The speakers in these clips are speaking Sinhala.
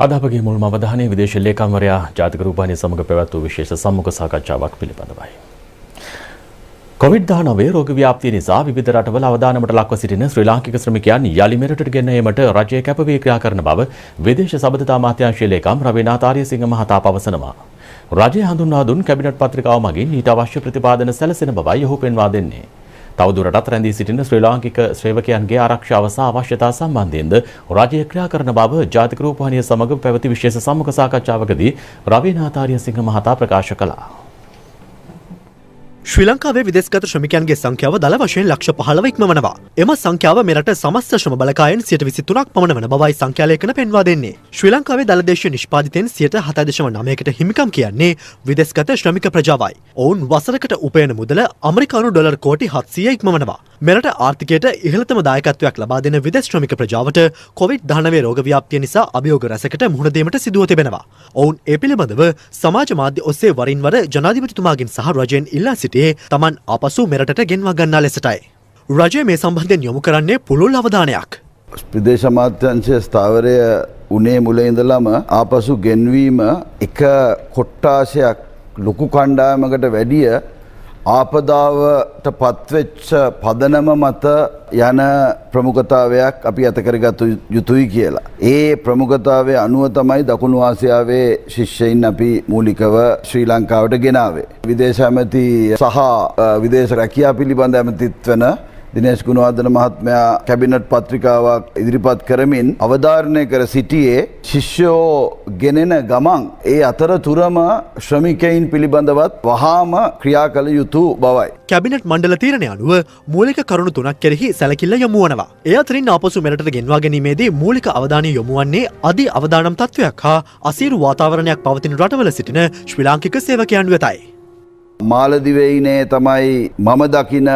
අදහපගේ මුල්ම අවධානය විදේශ ලේකම්වරයා ජාතික රූපාණය සමඟ පැවැත් වූ විශේෂ සම්මුඛ සාකච්ඡාවක් පිළිබඳවයි. කොවිD-19 රෝග ව්‍යාප්තිය නිසා විවිධ රටවල අවදානමට ලක්ව සිටින ශ්‍රී ලාංකික ශ්‍රමිකයන් යලි මෙරටට ගෙන ඒමට රජය කැපවී ක්‍රියා කරන බව විදේශ සබඳතා අමාත්‍යාංශයේ ලේකම් රවීනා තාරියසිංහ මහතා පවසනවා. රජය හඳුන්වා දුන් කැබිනට් පත්‍රිකාව මගින් ඊට අවශ්‍ය ප්‍රතිපාදන සැලසෙන බවයි ඔහු පෙන්වා දෙන්නේ. තවදුරටත් රැඳී සිටින ශ්‍රී ලාංකික ශ්‍රේවකයන්ගේ ආරක්ෂාව සහ අවශ්‍යතා සම්බන්ධයෙන්ද රජය ක්‍රියා කරන බව ජාතික රූපවාහිනිය සමග පැවති විශේෂ සම්මුඛ සාකච්ඡාවකදී රවීනාතාරිය සිංහ මහතා ප්‍රකාශ කළා. ශ්‍රී ලංකාවේ විදෙස්ගත ශ්‍රමිකයන්ගේ සංඛ්‍යාව දළ වශයෙන් ලක්ෂ පහළව ඉක්මවනවා. එම සංඛ්‍යාව මෙරට සමස්ත ශ්‍රම බලකායෙන් සියට විසිතුනක් පමණ වන බවයි සංඛ්‍යාලේඛන පෙන්වා දෙන්නේ. ශ්‍රී ලංකාවේ දළ දේශීය නිෂ්පාදිතයෙන් සියට හතදශම නමයකට හිමිකම් කියන්නේ විදෙස්ගත ශ්‍රමික ප්‍රජාවයි. ඔවුන් වසරකට උපයන මුදල අමරිකානු ඩොලර් කෝටි හත්සිය ඉක්මවනවා. මෙරට ආර්ථිකයට ඉහළතම දායකත්වයක් ලබා දෙන විදෙස් ශ්‍රමික ප්‍රජාවට කොවිඩ් 19 රෝග ව්‍යාප්තිය නිසා අභියෝග රැසකට මුහුණ දීමට සිදුව තිබෙනවා. ඔවුන් ඒ පිළිබඳව සමාජ මාධ්‍ය ඔස්සේ වරින් වර ජනාධිපතිතුමාගෙන් සහ රජයෙන් ඉල්ලා සිටියේ Taman ආපසු මෙරටට ගෙන්වා ගන්නා ලෙසටයි. රජය මේ සම්බන්ධයෙන් යොමු කරන්නේ පුළුල් අවධානයක්. ප්‍රදේශ අමාත්‍යංශයේ ස්ථාවරය උනේ මුල ඉඳලම ආපසු ගෙන්වීම එක කොට්ටාශයක් ලොකු කණ්ඩායමකට වැඩිය ආපදාවට පත්වෙච්ච පදනම මත යන ප්‍රමුඛතාවයක් අපි ඇතකරගත යුතුයි කියලා. ඒ ප්‍රමුඛතාවය අනුව තමයි දකුණු ආසියාවේ ශිෂ්‍යයින් අපි මූලිකව ශ්‍රී ලංකාවට ගෙනාවේ. විදේශ ඇමති සහ විදේශ රැකියා පිළිබඳ ඇමතිත්වන දිනේශ් ගුණවර්ධන මහත්මයා කැබිනට් පත්‍රිකාවක් ඉදිරිපත් කරමින් අවධාරණය කර සිටියේ ශිෂ්‍යෝ ගෙනෙන ගමන් ඒ අතරතුරම ශ්‍රමිකයින් පිළිබඳවත් වහාම ක්‍රියා කළ යුතු බවයි. කැබිනට් මණ්ඩල තීරණය අනුව මූලික කරුණු තුනක් කෙරෙහි සැලකිල්ල යොමුවනවා. ඒ අතරින් ආපසු මෙරටට ගෙන්වා ගැනීමේදී මූලික අවධානය යොමුවන්නේ අධි අවදානම් තත්ත්වයක් හා අසීරු වාතාවරණයක් පවතින රටවල සිටින ශ්‍රී ලාංකික සේවකයන් වෙතයි. මාලදිවෙයිනේ තමයි මම දකින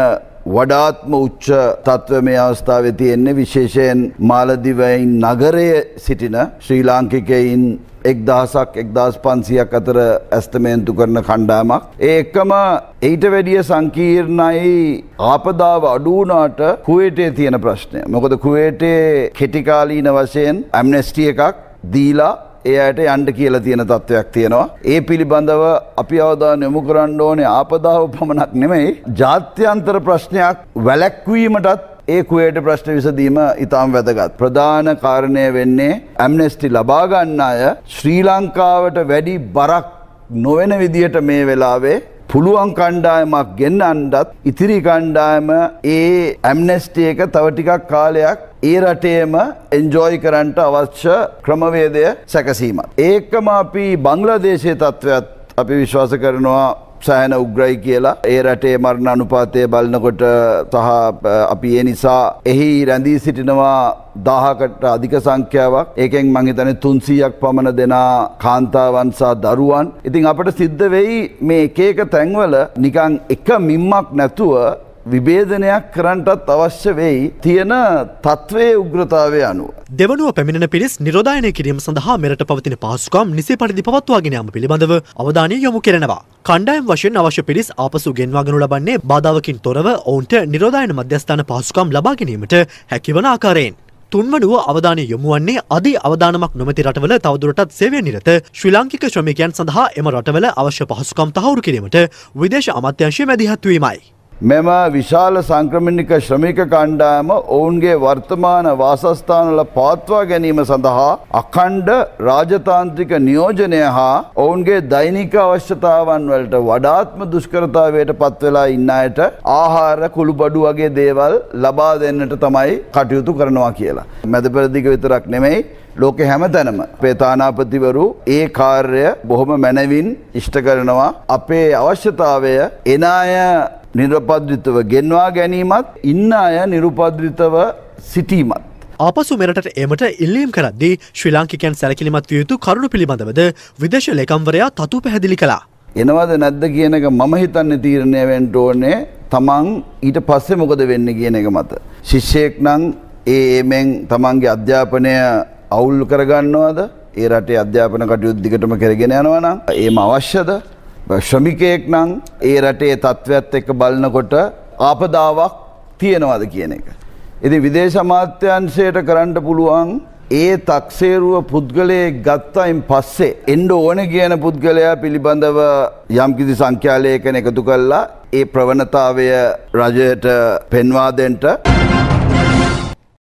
වඩාත්ම උච්ච තත්ත්ව මේ අවස්ථාව තියෙන්නේ විශේෂයෙන් මාලදිවයින් නගරය සිටින ශ්‍රී ලාංකිකයින් එක්දහසක් එක්දස් පන්සියක් අතර ඇස්තමේන්තු කරන කණ්ඩාමක්. ඒ එක්කම ඊට වැඩිය සංකීර්ණයි ආපදාව අඩුවනාට කුවේටේ තියෙන ප්‍රශ්නය. මොකද කුවේටේ කෙටිකාලීන වශයෙන් ඇම්නෙස්ටිය එකක් දීලා ඒ අයට යන්ඩ කියලා තියෙන තත්ත්වයක් තියෙනවා. ඒ පිළිබඳව අපි අවධාන යොමු කරන්න ඕනේ ආපදාව පමණක් නෙමෙයි. ජාත්‍යන්තර ප්‍රශ්නයක් වැලැක්වීමටත් ඒ කුවයට ප්‍රශ්න විසඳීම ඉතාම් වැදගත්. ප්‍රධාන කාරණය වෙන්නේ ඇම්නෙස්ටි ලබාගන්න අය ශ්‍රී ලංකාවට වැඩි බරක් නොවෙන විදියට මේ වෙලාවේ පුළුවන් කණ්ඩායමක් ගෙන්නන්ඩත් ඉතිරි කණ්ඩායම ඒ ඇම්නෙස්ටි එක තවටිකක් කාලයක් ඒ රටේම එන්ජෝයි කරන්ට අවශ්‍ය ක්‍රමවේදය සැකසීමත්. ඒකම අපි බංගලදේශය තත්ත්වත් අපි විශ්වාස කරනවා සෑන උග්‍රයි කියලා ඒ රටේ මරණ අනුපාතය බලනකොට සහ අපි ඒ නිසා එහි රැඳී සිටිනවා දාහකට අධික සංඛ්‍යාවක් ඒකෙන් මං හිතන්නේ 300ක් පමණ දෙනා කාන්තාවන් සහ දරුවන්. ඉතින් අපට සිද්ධ වෙයි මේ එක එක තැන්වල නිකන් එක මිම්මක් නැතුව විභේදනයක් කරන්නටත් අවශ්‍ය වෙයි තියෙන තත්ත්වයේ උග්‍රතාවය අනුව. දෙවනුව පැමිණෙන පිරිස් නිරෝධායනය කිරීම සඳහා මෙරට පවතින පහසුකම් නිසි පරිදි පවත්වාගෙන යාම පිළිබඳව අවධානය යොමු කරනවා. කණ්ඩායම් වශයෙන් අවශ්‍ය පිරිස් ආපසු ගෙන්වාගනු ලබන්නේ බාධාවකින් තොරව ඔවුන්ට නිරෝධායන මධ්‍යස්ථාන පහසුකම් ලබා ගැනීමට හැකිවන ආකාරයෙන්. තුන්වනුව අවධානය යොමුවන්නේ අධි අවධානමක් නොමැති රටවල තවදුරටත් සේවය නිරත ශ්‍රී ලාංකික ශ්‍රමිකයන් සඳහා එම රටවල අවශ්‍ය පහසුකම් තහවුරු කිරීමට විදේශ අමාත්‍යංශය මැදිහත්වීමයි. මෙම විශාල සංක්‍රමණික ශ්‍රමික කණ්ඩායම ඔවුන්ගේ වර්තමාන වාසස්ථානල පාත්වා ගැනීම සඳහා අඛණ්ඩ රාජතාන්ත්‍රික නියෝජනය හා ඔවුන්ගේ දෛනික අවශ්‍යතාවන් වලට වඩාත්ම දුෂ්කරතාවයට පත්වෙලා ඉන්න අයට ආහාර කුළුබඩු වගේ දේවල් ලබා දෙන්නට තමයි කටයුතු කරනවා කියලා. මැද පෙරදිග විතරක් නෙමෙයි ලෝකෙ හැමතැනම අපේ තානාපතිවරු ඒ කාර්ය බොහොම මැනවින් ඉෂ්ට කරනවා අපේ අවශ්‍යතාවය එන අය නිරපද්‍රිතව ගෙන්වා ගැනීමත් ඉන්න අය නිරුපද්‍රිතව සිටීමත්. ආපසු මෙරට එමට ඉල්ලීම් කරද්දී ශ්‍රී ලාංකිකයන් සැලකිලිමත් විය යුතු කරුණු පිළිබඳවද විදේශ ලේකම්වරයා තතු පැහැදිලි කළා. එනවද නැද්ද කියනක මම හිතන්න තීරණය වෙන්න ඕනේ තමන් ඊට පස්සේ මොකද වෙන්න කියන එක මත. ශිෂ්‍යයෙක් නම් ඒ එමෙන් තමන්ගේ අධ්‍යාපනය අවුල් කරගන්නවද ඒ රටේ අධ්‍යාපන කටයුතු දිගටම කරගෙන යනවා නම් ඒම අවශ්‍යද ශ්‍රමිකයෙක් නං ඒ රටේ තත්ත්වත් එක බලනකොට ආපදාවක් තියෙනවද කියන එක. ඉති විදේශ මාත්‍යංශයට කරන්න පුළුවන් ඒ තක්සේරුව පුද්ගලයේ ගත්තයින් පස්සේ එන්ඩ ඕන කියන පුද්ගලයා පිළිබඳව යම්කිසි සංඛ්‍යාලයකන එකතු කල්ලා ඒ ප්‍රවණතාවය රජයට පෙන්වාදෙන්ට.